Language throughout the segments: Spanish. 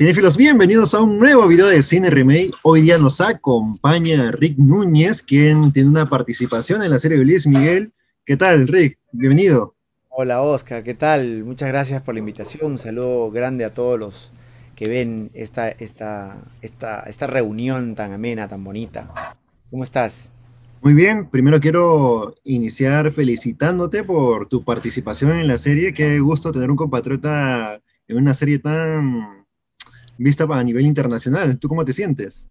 Cinefilos, bienvenidos a un nuevo video de Cine Remake. Hoy día nos acompaña Rick Núñez, quien tiene una participación en la serie de Luis Miguel. ¿Qué tal, Rick? Bienvenido. Hola, Oscar, ¿qué tal? Muchas gracias por la invitación. Un saludo grande a todos los que ven esta, esta reunión tan amena, tan bonita. ¿Cómo estás? Muy bien, primero quiero iniciar felicitándote por tu participación en la serie. Qué gusto tener un compatriota en una serie tan vista a nivel internacional. ¿Tú cómo te sientes?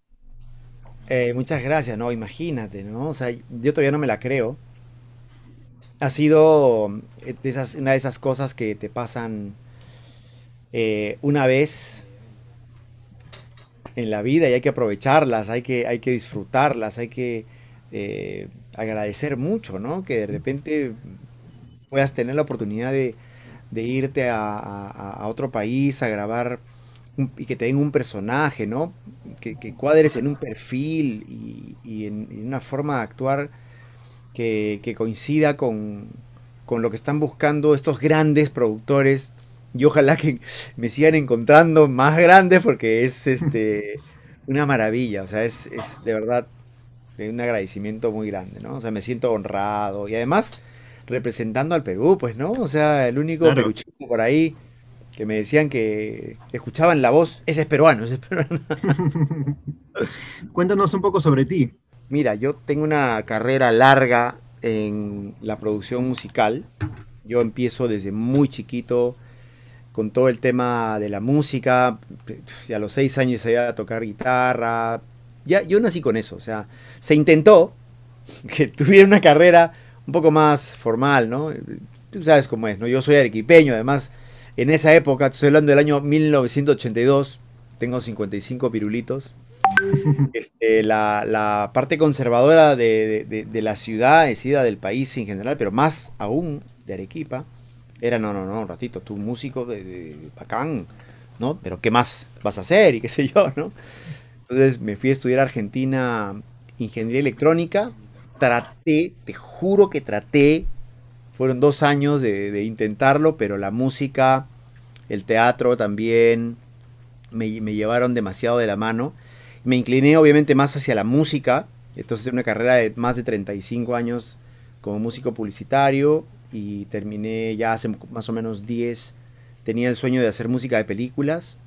Eh, muchas gracias, ¿no? Imagínate, ¿no? O sea, yo todavía no me la creo. Ha sido eh, una de esas cosas que te pasan eh, una vez en la vida y hay que aprovecharlas, hay que, hay que disfrutarlas, hay que agradecer mucho, ¿no? Que de repente puedas tener la oportunidad de, irte a, otro país a grabar y que te den un personaje, ¿no? Que, cuadres en un perfil y, en, una forma de actuar que, coincida con, lo que están buscando estos grandes productores y ojalá que me sigan encontrando más grandes porque es este una maravilla, o sea, es, es, de verdad un agradecimiento muy grande, ¿no? O sea, me siento honrado y además representando al Perú, pues, ¿no? O sea, el único peruchito por ahí que me decían que escuchaban la voz, ese es peruano, ese es peruano. Cuéntanos un poco sobre ti. Mira, yo tengo una carrera larga en la producción musical. Yo empiezo desde muy chiquito con todo el tema de la música. A los seis años se a tocar guitarra. Ya, yo nací con eso. O sea, se intentó que tuviera una carrera un poco más formal, ¿no? Tú sabes cómo es, ¿no? Yo soy arequipeño, además en esa época, estoy hablando del año 1982, tengo 55 pirulitos. Este, la, parte conservadora de, la ciudad, decida del país en general, pero más aún de Arequipa, era no, no, no, un ratito, tú músico de, bacán, ¿no? Pero ¿qué más vas a hacer? Y qué sé yo, ¿no? Entonces me fui a estudiar Argentina ingeniería electrónica, traté, te juro que traté fueron dos años de, intentarlo, pero la música, el teatro también me, llevaron demasiado de la mano. Me incliné obviamente más hacia la música, entonces una carrera de más de 35 años como músico publicitario y terminé ya hace más o menos 10. Tenía el sueño de hacer música de películas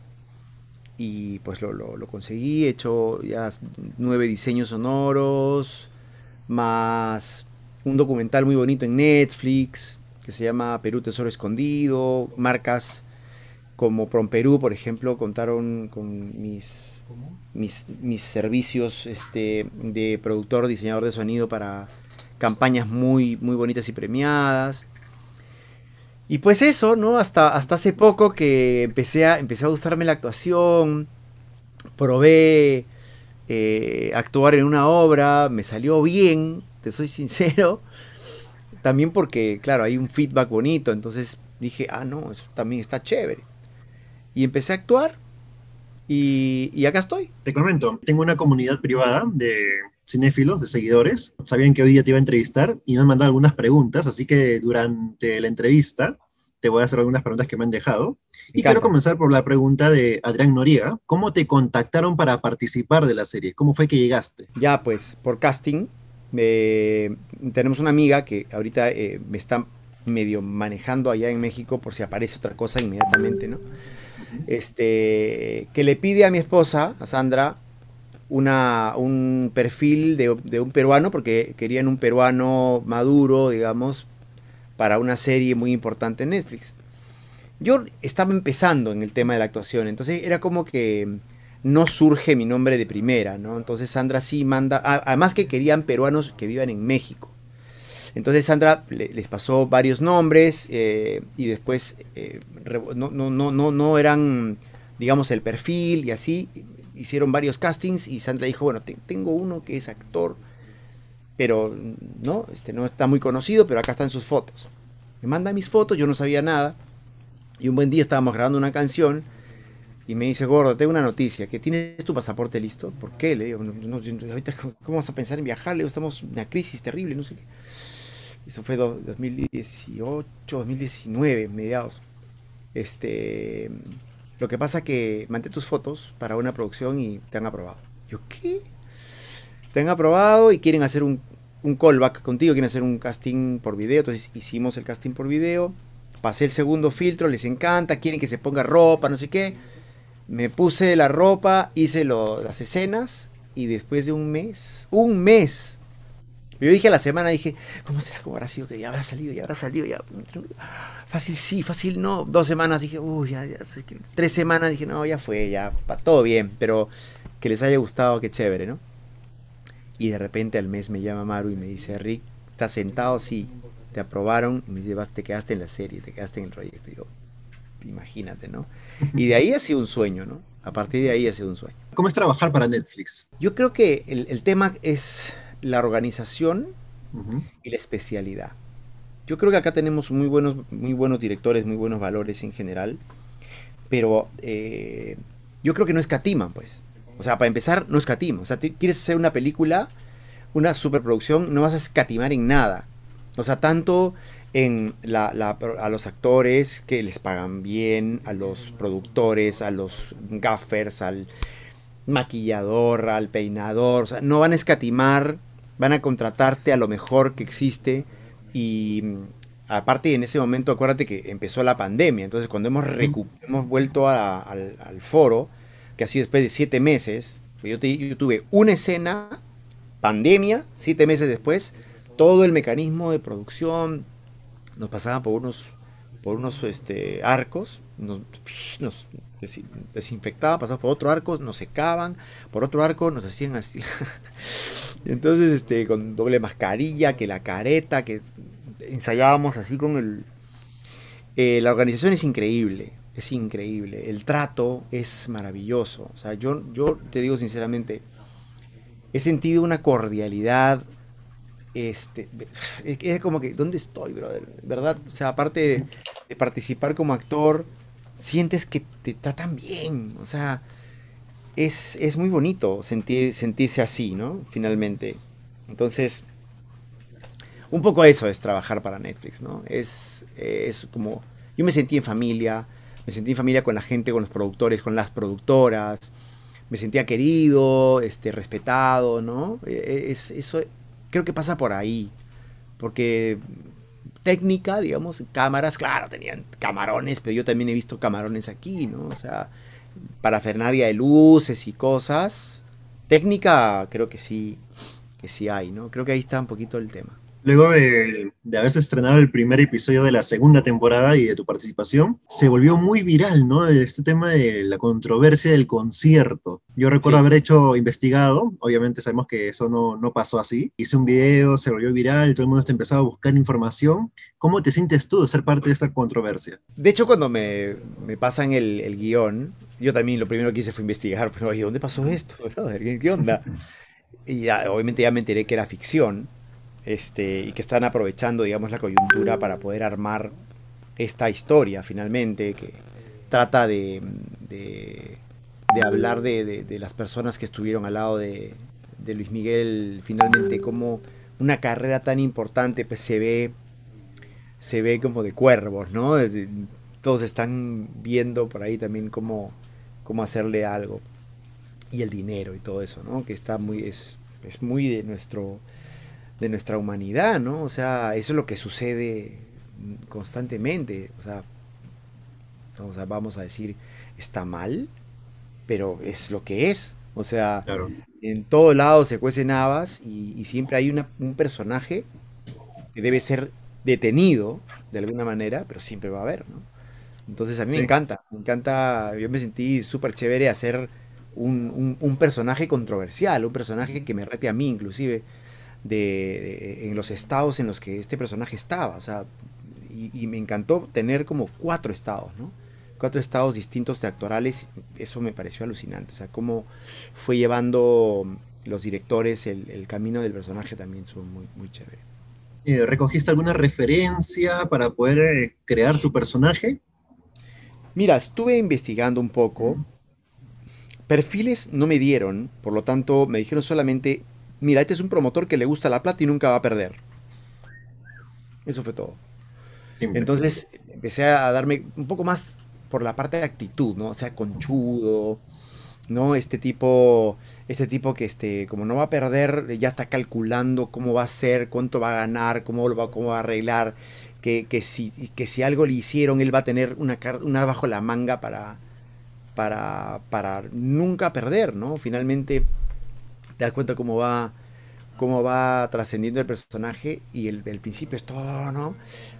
y pues lo, lo conseguí, he hecho ya nueve diseños sonoros, más un documental muy bonito en Netflix que se llama Perú Tesoro Escondido, marcas como Promperú, por ejemplo, contaron con mis, mis, mis, servicios este, de productor, diseñador de sonido para campañas muy, muy bonitas y premiadas. Y pues eso, ¿no? Hasta, hasta hace poco que empecé a, empecé a gustarme la actuación, probé eh, actuar en una obra, me salió bien, te soy sincero. También porque, claro, hay un feedback bonito. Entonces dije, ah, no, eso también está chévere. Y empecé a actuar y, acá estoy. Te comento, tengo una comunidad privada de cinéfilos, de seguidores. Sabían que hoy día te iba a entrevistar y me han mandado algunas preguntas, así que durante la entrevista te voy a hacer algunas preguntas que me han dejado. y quiero comenzar por la pregunta de Adrián Noriega. ¿Cómo te contactaron para participar de la serie? ¿Cómo fue que llegaste? Ya, pues, por casting tenemos una amiga que ahorita eh, me está medio manejando allá en México por si aparece otra cosa inmediatamente, ¿no? Este, que le pide a mi esposa, a Sandra, una, un perfil de un peruano, porque querían un peruano maduro, digamos, para una serie muy importante en Netflix. Yo estaba empezando en el tema de la actuación, entonces era como que no surge mi nombre de primera, ¿no? Entonces Sandra sí manda, además que querían peruanos que vivan en México. Entonces Sandra les pasó varios nombres eh, y después eh, no, no, no, no, eran, digamos, el perfil y así. Hicieron varios castings y Sandra dijo, bueno, tengo uno que es actor, pero no, este no está muy conocido, pero acá están sus fotos. Me manda mis fotos, yo no sabía nada. Y un buen día estábamos grabando una canción y me dice, gordo, tengo una noticia, que tienes tu pasaporte listo. ¿Por qué? Le digo, ahorita, ¿cómo vas a pensar en viajar? Le digo, estamos en una crisis terrible, no sé qué. Eso fue 2018, 2019, mediados. Este, lo que pasa que mandé tus fotos para una producción y te han aprobado. Yo, ¿qué? Te han aprobado y quieren hacer un, un callback contigo, quieren hacer un casting por video. Entonces hicimos el casting por video, pasé el segundo filtro, les encanta, quieren que se ponga ropa, no sé qué me puse la ropa, hice las escenas y después de un mes, un mes, yo dije a la semana, dije, ¿cómo será? ¿Cómo habrá sido? Que ya habrá salido, ya habrá salido, ya. Fácil sí, fácil no. Dos semanas dije, uy, ya, Tres semanas dije, no, ya fue, ya, todo bien, pero que les haya gustado, qué chévere, ¿no? Y de repente al mes me llama Maru y me dice, Rick, ¿estás sentado? Sí, te aprobaron y me dice, te quedaste en la serie, te quedaste en el proyecto. yo, imagínate, ¿no? Y de ahí ha sido un sueño, ¿no? A partir de ahí ha sido un sueño. ¿Cómo es trabajar para Netflix? Yo creo que el, tema es la organización y la especialidad. Yo creo que acá tenemos muy buenos, muy buenos directores, muy buenos valores en general, pero eh, yo creo que no escatiman, pues. O sea, para empezar, no escatiman. O sea, quieres hacer una película, una superproducción, no vas a escatimar en nada. O sea, tanto a los actores que les pagan bien, a los productores, a los gaffers, al maquillador, al peinador. O sea, no van a escatimar, van a contratarte a lo mejor que existe. Y mm, aparte en ese momento, acuérdate que empezó la pandemia. Entonces cuando hemos, hemos vuelto al, foro, que ha sido después de siete meses, pues yo, yo tuve una escena, pandemia, siete meses después, todo el mecanismo de producción, nos pasaban por unos, por unos este, arcos, nos, desinfectaban, pasaban por otro arco, nos secaban, por otro arco nos hacían así. Entonces, este, con doble mascarilla, que la careta, que ensayábamos así con el... Eh, la organización es increíble, es increíble, el trato es maravilloso. O sea, yo, yo te digo sinceramente, he sentido una cordialidad este, es como que, ¿dónde estoy, brother? ¿Verdad? O sea, aparte de, participar como actor, sientes que te tratan bien, o sea, es, es muy bonito sentirse así, ¿no? Finalmente. Entonces, un poco eso es trabajar para Netflix, ¿no? Es, es como, yo me sentí en familia, me sentí en familia con la gente, con los productores, con las productoras, me sentía querido, este, respetado, ¿no? E, e, es, eso Creo que pasa por ahí. Porque técnica, digamos, cámaras, claro, tenían camarones, pero yo también he visto camarones aquí, ¿no? O sea, Fernaria de luces y cosas. Técnica, creo que sí, que sí hay, ¿no? Creo que ahí está un poquito el tema. Luego de, haberse estrenado el primer episodio de la segunda temporada y de tu participación, se volvió muy viral, ¿no? Este tema de la controversia del concierto. Yo recuerdo haber hecho investigado, obviamente sabemos que eso no, no pasó así. Hice un video, se volvió viral, todo el mundo empezaba a buscar información. ¿Cómo te sientes tú de ser parte de esta controversia? De hecho, cuando me, me pasan el, el, guión, yo también lo primero que hice fue investigar, pero ¿y dónde pasó esto, ¿Qué onda? Y obviamente ya me enteré que era ficción este, y que están aprovechando, digamos, la coyuntura para poder armar esta historia finalmente que trata de, de, hablar de, las personas que estuvieron al lado de, Luis Miguel, finalmente como una carrera tan importante pues se ve, se ve como de cuervos, ¿no? todos están viendo por ahí también cómo, cómo hacerle algo y el dinero y todo eso, ¿no? Que está muy, es, es muy de nuestro, de nuestra humanidad, ¿no? O sea, eso es lo que sucede constantemente. O sea, vamos a decir, está mal, pero es lo que es. O sea, en todo lado se cuecen habas y, siempre hay un personaje que debe ser detenido de alguna manera, pero siempre va a haber, ¿no? Entonces a mí me encanta, me encanta, yo me sentí súper chévere hacer un, un, personaje controversial, un personaje que me rete a mí inclusive, de, en los estados en los que este personaje estaba. O sea, y, me encantó tener como cuatro estados, ¿no? Cuatro estados distintos de actorales, eso me pareció alucinante. O sea, cómo fue llevando los directores el, camino del personaje también fue muy, muy chévere. Eh, ¿Recogiste alguna referencia para poder eh, crear tu personaje? Mira, estuve investigando un poco. Perfiles no me dieron, por lo tanto me dijeron solamente mira, este es un promotor que le gusta la plata y nunca va a perder. Eso fue todo. Entonces empecé a darme un poco más por la parte de actitud, ¿no? O sea, conchudo, ¿no? Este tipo, este tipo que este, como no va a perder, ya está calculando cómo va a ser, cuánto va a ganar, cómo lo va, cómo a arreglar, que, que, si, que si algo le hicieron, él va a tener una, una bajo la manga para, para, para nunca perder, ¿no? Finalmente te das cuenta cómo va cómo va trascendiendo el personaje y el, principio es todo, ¿no?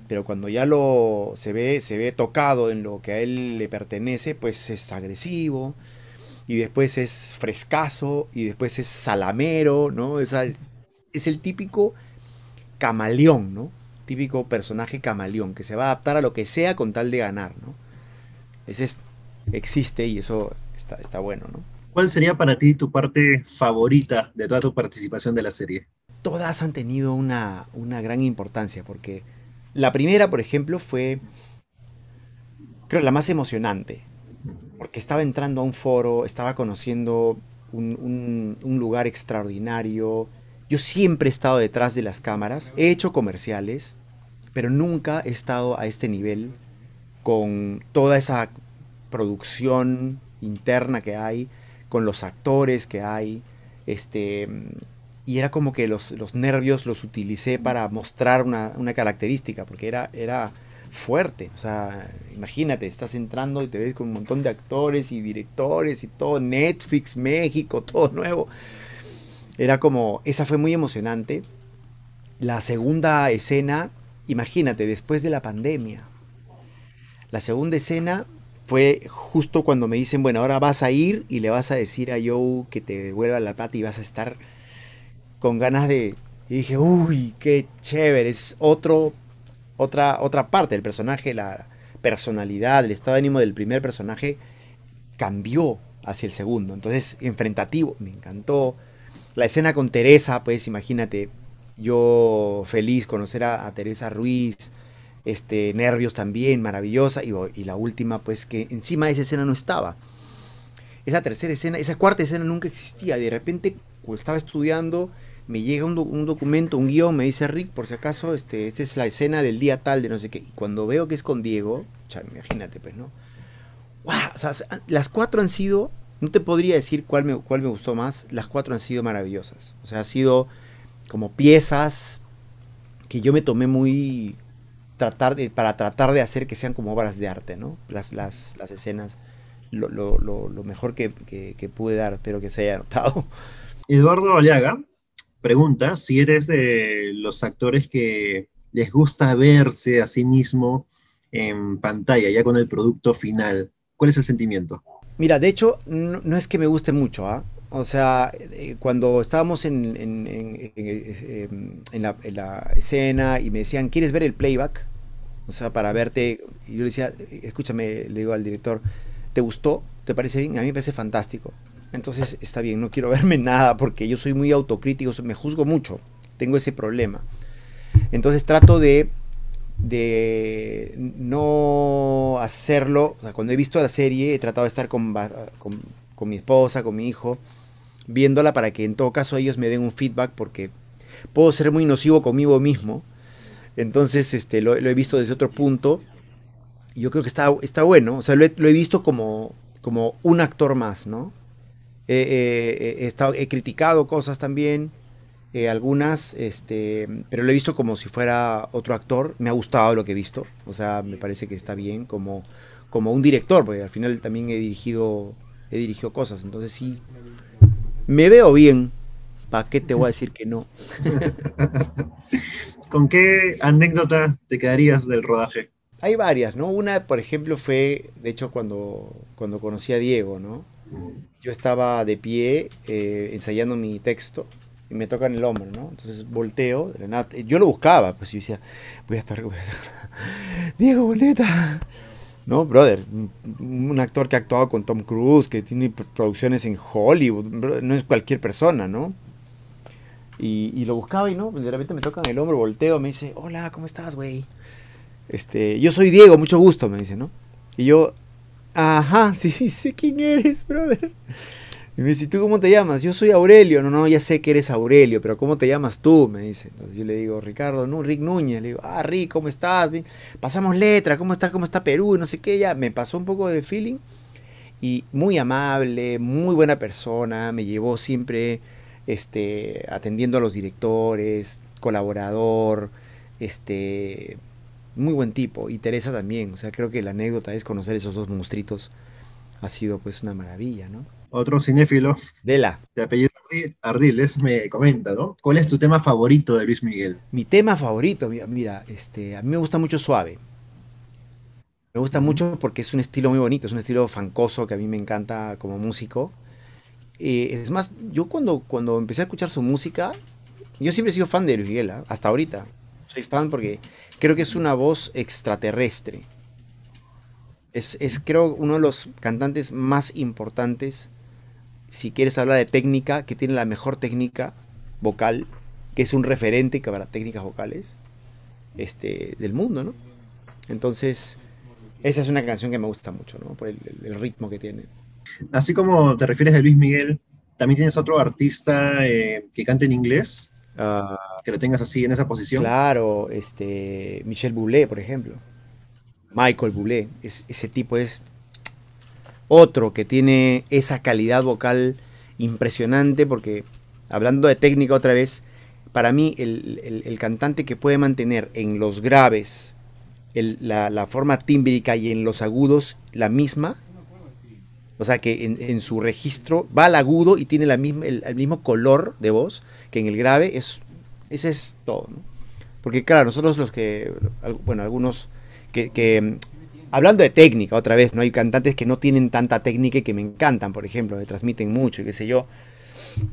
Pero cuando ya lo se ve, se ve tocado en lo que a él le pertenece, pues es agresivo y después es frescaso y después es salamero, ¿no? Es, el típico camaleón, ¿no? Típico personaje camaleón que se va a adaptar a lo que sea con tal de ganar, ¿no? Ese existe y eso está, está bueno, ¿no? ¿Cuál sería para ti tu parte favorita de toda tu participación de la serie? Todas han tenido una, una gran importancia, porque la primera, por ejemplo, fue, creo, la más emocionante, porque estaba entrando a un foro, estaba conociendo un, un lugar extraordinario. Yo siempre he estado detrás de las cámaras, he hecho comerciales, pero nunca he estado a este nivel con toda esa producción interna que hay con los actores que hay, este, y era como que los, nervios los utilicé para mostrar una, característica, porque era, era fuerte, o sea, imagínate, estás entrando y te ves con un montón de actores y directores y todo, Netflix, México, todo nuevo. Era como, esa fue muy emocionante. La segunda escena, imagínate, después de la pandemia. La segunda escena fue justo cuando me dicen, bueno, ahora vas a ir y le vas a decir a Joe que te devuelva la plata y vas a estar con ganas de... Y dije, uy, qué chévere, es otro, otra, otra parte del personaje, la personalidad, el estado de ánimo del primer personaje cambió hacia el segundo. Entonces, enfrentativo, me encantó. La escena con Teresa, pues imagínate, yo feliz conocer a Teresa Ruiz, este, nervios también, maravillosa, y, la última, pues que encima de esa escena no estaba. Esa tercera escena, esa cuarta escena nunca existía, de repente cuando estaba estudiando, me llega un, documento, un guión, me dice Rick, por si acaso, este, esta es la escena del día tal, de no sé qué, y cuando veo que es con Diego, imagínate, pues, ¿no? ¡Wow! Ah, las cuatro han sido, no te podría decir cuál me, cuál me gustó más, las cuatro han sido maravillosas, o sea, ha sido como piezas que yo me tomé muy tratar de, para tratar de hacer que sean como obras de arte, ¿no? Las, las, las escenas, lo, mejor que, que, pude dar, espero que se haya notado. Eduardo Aliaga pregunta si eres de los actores que les gusta verse a sí mismo en pantalla, ya con el producto final. ¿Cuál es el sentimiento? Mira, de hecho, no, es que me guste mucho, ¿ah? O sea, eh, cuando estábamos em, en, la, escena y me decían, ¿quieres ver el playback? O sea, para verte. Y yo le decía, eh, escúchame, le digo al director, ¿te gustó? ¿Te parece bien? A mí me parece fantástico. Entonces está bien, no quiero verme nada porque yo soy muy autocrítico, me juzgo mucho, tengo ese problema. Entonces trato de, no hacerlo, o sea, cuando he visto la serie he tratado de estar con mi esposa, con mi hijo, viéndola para que en todo caso ellos me den un feedback porque puedo ser muy nocivo conmigo mismo. Entonces, este, lo, he visto desde otro punto. Y yo creo que está, está bueno. O sea, lo he, visto como, como un actor más, ¿no? he, estado, he criticado cosas también, eh, algunas, este, pero lo he visto como si fuera otro actor. Me ha gustado lo que he visto. O sea, me parece que está bien como, como un director, porque al final también he dirigido, he dirigido cosas. Entonces sí, me veo bien, ¿para qué te voy a decir que no? ¿Con qué anécdota te quedarías del rodaje? Hay varias, ¿no? Una, por ejemplo, fue, de hecho, cuando, cuando conocí a Diego, ¿no? Yo estaba de pie eh, ensayando mi texto y me tocan el hombro, ¿no? Entonces volteo, yo lo buscaba, pues yo decía, voy a estar, voy a estar. Diego, boleta, no, brother, un actor que ha actuado con Tom Cruise, que tiene producciones en Hollywood, no es cualquier persona, ¿no? Y, lo buscaba y no, de repente me tocan el hombro, volteo, me dice, hola, ¿cómo estás, güey? Este, yo soy Diego, mucho gusto, me dice, ¿no? Y yo, ajá, sí, sí, sé quién eres, brother. Y me dice, ¿tú cómo te llamas? Yo soy Aurelio. No, no, ya sé que eres Aurelio, pero ¿cómo te llamas tú? Me dice. Entonces yo le digo, Ricardo, no, Rick Núñez. Le digo, ah, Rick, ¿cómo estás? Pasamos letra, ¿cómo estás? cómo está Perú? No sé qué, ya. Me pasó un poco de feeling. Y muy amable, muy buena persona. Me llevó siempre este, atendiendo a los directores, colaborador, este, muy buen tipo. Y Teresa también. O sea, creo que la anécdota es conocer esos dos monstruitos. Ha sido pues una maravilla, ¿no? otro cinéfilo Dela. de apellido Ardiles me comenta, ¿no? ¿Cuál es tu tema favorito de Luis Miguel? Mi tema favorito, mira, este, a mí me gusta mucho Suave. Me gusta mucho porque es un estilo muy bonito, es un estilo fancoso que a mí me encanta como músico. Eh, es más, yo cuando, cuando empecé a escuchar su música, yo siempre he sido fan de Luis Miguel, ¿ah? hasta ahorita. Soy fan porque creo que es una voz extraterrestre. Es, es, creo uno de los cantantes más importantes si quieres hablar de técnica, que tiene la mejor técnica vocal, que es un referente para técnicas vocales este, del mundo, ¿no? Entonces, esa es una canción que me gusta mucho, ¿no? Por el, ritmo que tiene. Así como te refieres a Luis Miguel, también tienes otro artista eh, que canta en inglés, ah. que lo tengas así en esa posición. Claro, este, Michel Boulet, por ejemplo. Michael Boulet. ese tipo es otro que tiene esa calidad vocal impresionante, porque hablando de técnica otra vez, para mí el, cantante que puede mantener en los graves la, la, forma tímbrica y en los agudos la misma, o sea que en, su registro va al agudo y tiene la misma, el, mismo color de voz que en el grave, es, ese es todo. Porque claro, nosotros los que, bueno, algunos que Hablando de técnica, otra vez, ¿no? Hay cantantes que no tienen tanta técnica y que me encantan, por ejemplo, me transmiten mucho y qué sé yo.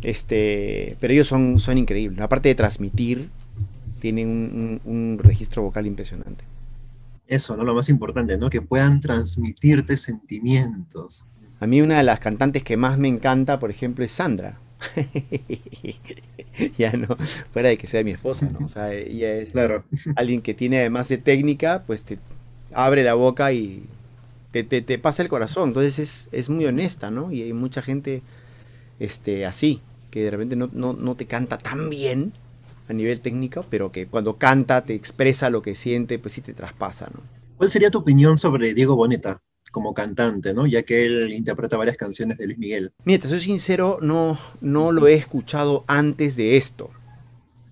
Este, pero ellos son, son increíbles. Aparte de transmitir, tienen un, registro vocal impresionante. Eso, ¿no? Lo más importante, ¿no? Que puedan transmitirte sentimientos. A mí una de las cantantes que más me encanta, por ejemplo, es Sandra. ya no, fuera de que sea mi esposa, ¿no? O sea, ella es claro. alguien que tiene además de técnica, pues te, abre la boca y te, te, te pasa el corazón. Entonces es, muy honesta, ¿no? Y hay mucha gente este, así, que de repente no, te canta tan bien a nivel técnico, pero que cuando canta te expresa lo que siente, pues sí te traspasa, ¿no? ¿Cuál sería tu opinión sobre Diego Boneta? como cantante, ¿no? Ya que él interpreta varias canciones de Luis Miguel. Mientras soy sincero, no, no lo he escuchado antes de esto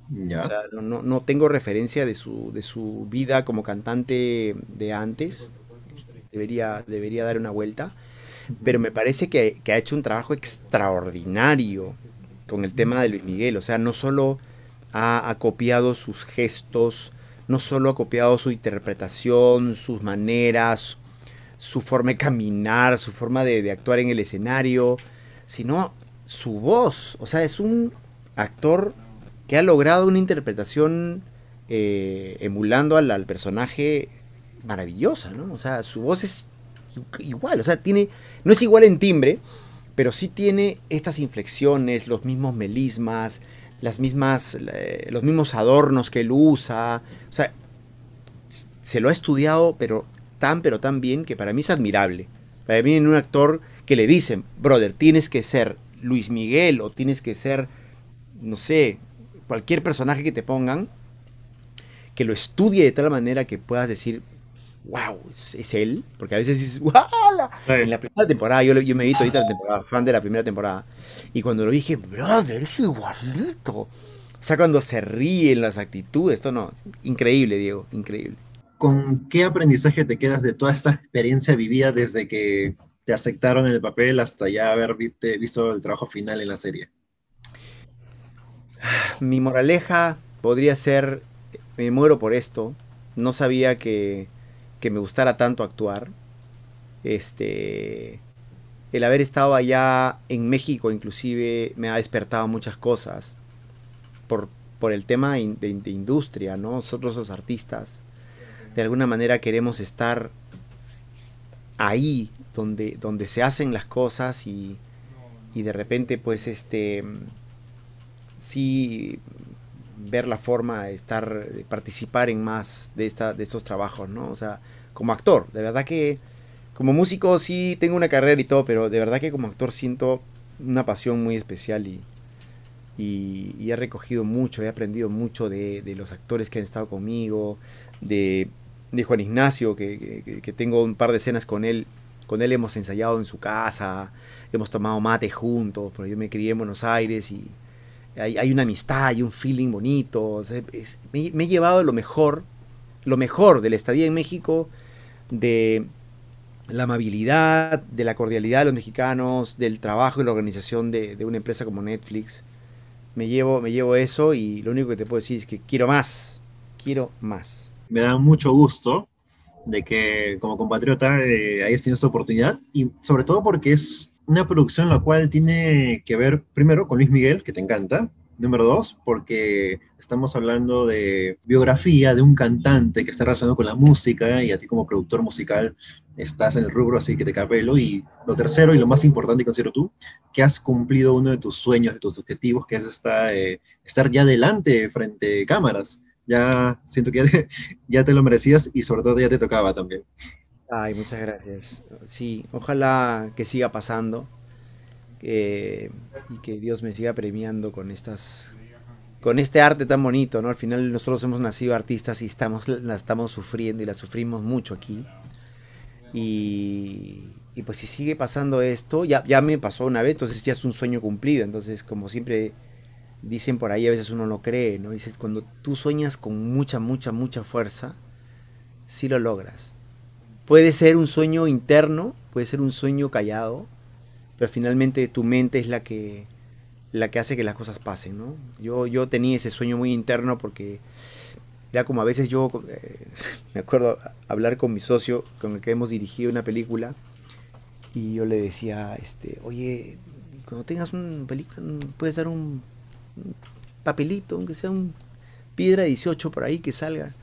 no, no, tengo referencia de su, de su vida como cantante de antes. Debería, debería dar una vuelta. Pero me parece que, ha hecho un trabajo extraordinario con el tema de Luis Miguel. O sea, no solo ha, copiado sus gestos, no solo ha copiado su interpretación, sus maneras, su forma de caminar, su forma de, de, actuar en el escenario, sino su voz. O sea, es un actor que ha logrado una interpretación eh, emulando al, personaje maravillosa, ¿no? O sea, su voz es igual, o sea, tiene, no es igual en timbre, pero sí tiene estas inflexiones, los mismos melismas, las mismas, eh, los mismos adornos que él usa, o sea, se lo ha estudiado, pero tan, pero tan bien que para mí es admirable. Para mí en un actor que le dicen, brother, tienes que ser Luis Miguel o tienes que ser, no sé, cualquier personaje que te pongan, que lo estudie de tal manera que puedas decir, wow, es, él, porque a veces dices, wow, En la primera temporada, yo, yo me visto ahorita la fan de la primera temporada, y cuando lo dije, brother, es igualito. O sea, cuando se ríen las actitudes, esto no, increíble, Diego, increíble. ¿Con qué aprendizaje te quedas de toda esta experiencia vivida desde que te aceptaron el papel hasta ya haber visto el trabajo final en la serie? mi moraleja podría ser, me muero por esto, no sabía que, que me gustara tanto actuar. Este, el haber estado allá en México inclusive me ha despertado muchas cosas por, por el tema de, industria, Nosotros los artistas, de alguna manera queremos estar ahí donde, donde se hacen las cosas y, y de repente pues este sí ver la forma de estar, participar en más de, de estos trabajos, ¿no? O sea, como actor, de verdad que como músico sí tengo una carrera y todo, pero de verdad que como actor siento una pasión muy especial y, he recogido mucho, he aprendido mucho de, los actores que han estado conmigo, de, de Juan Ignacio, que, tengo un par de escenas con él, con él hemos ensayado en su casa, hemos tomado mate juntos, pero yo me crié en Buenos Aires y hay, una amistad, hay un feeling bonito. me, he llevado lo mejor, lo mejor de la estadía en México, de la amabilidad, de la cordialidad de los mexicanos, del trabajo y la organización de, una empresa como Netflix. Me llevo, me llevo eso y lo único que te puedo decir es que quiero más, quiero más. Me da mucho gusto de que como compatriota eh, hayas tenido esta oportunidad y sobre todo porque es una producción la cual tiene que ver primero con Luis Miguel, que te encanta, Número dos, porque estamos hablando de biografía de un cantante que está relacionado con la música y a ti como productor musical estás en el rubro, así que te capelo. Y lo tercero y lo más importante considero tú, que has cumplido uno de tus sueños, de tus objetivos, que es eh, estar ya delante frente a cámaras. Ya siento que ya te lo merecías y sobre todo ya te tocaba también. Ay, muchas gracias. Sí, ojalá que siga pasando y que Dios me siga premiando con estas, con este arte tan bonito, ¿no? Al final nosotros hemos nacido artistas y estamos, la estamos sufriendo y la sufrimos mucho aquí. Y, pues si sigue pasando esto, ya, ya me pasó una vez, entonces ya es un sueño cumplido. Entonces, como siempre dicen por ahí, a veces uno no cree, ¿no? Dices, cuando tú sueñas con mucha, mucha, mucha fuerza, sí lo logras. Puede ser un sueño interno, puede ser un sueño callado, pero finalmente tu mente es la que, la que hace que las cosas pasen, ¿no? Yo, yo tenía ese sueño muy interno porque era como a veces yo, eh, me acuerdo hablar con mi socio, con el que hemos dirigido una película, y yo le decía, este, oye, cuando tengas un película, mm, puedes dar un, un papelito, aunque sea un piedra 18 por ahí que salga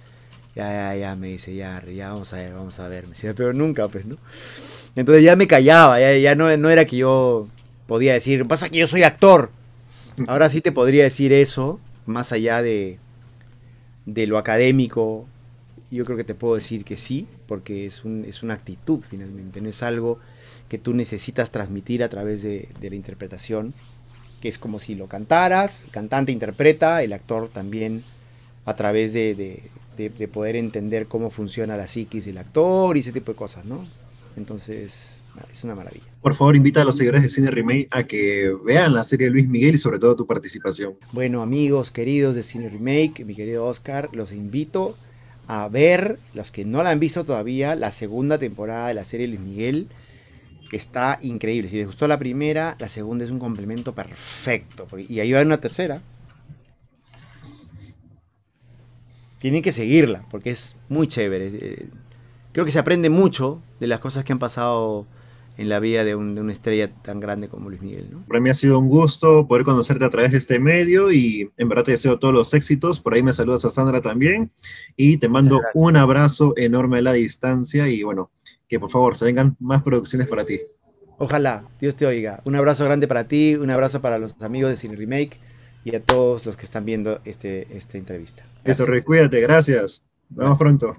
ya, ya, ya, me dice, ya, ya, vamos a ver, vamos a ver. Me decía, pero nunca, pues, ¿no? Entonces ya me callaba, ya, no, no era que yo podía decir, pasa que yo soy actor. Ahora sí te podría decir eso, más allá de, lo académico. Yo creo que te puedo decir que sí, porque es, un, es una actitud finalmente, no es algo que tú necesitas transmitir a través de, la interpretación, que es como si lo cantaras, el cantante interpreta, el actor también a través de de, poder entender cómo funciona la psiquis del actor y ese tipo de cosas, ¿no? Entonces, es una maravilla. Por favor, invita a los seguidores de Cine Remake a que vean la serie de Luis Miguel y sobre todo tu participación. Bueno, amigos queridos de Cine Remake, mi querido Oscar, los invito a ver, los que no la han visto todavía, la segunda temporada de la serie Luis Miguel, que está increíble. Si les gustó la primera, la segunda es un complemento perfecto. Y ahí va una tercera, tienen que seguirla, porque es muy chévere. Eh, creo que se aprende mucho de las cosas que han pasado en la vida de, una estrella tan grande como Luis Miguel. Para mí ha sido un gusto poder conocerte a través de este medio y en verdad te deseo todos los éxitos. Por ahí me saludas a Sandra también y te mando un abrazo enorme a la distancia y bueno, que por favor se vengan más producciones para ti. Ojalá, Dios te oiga. Un abrazo grande para ti, un abrazo para los amigos de Cine Remake y a todos los que están viendo este, esta entrevista. Eso, recuídate, gracias. Nos vemos pronto.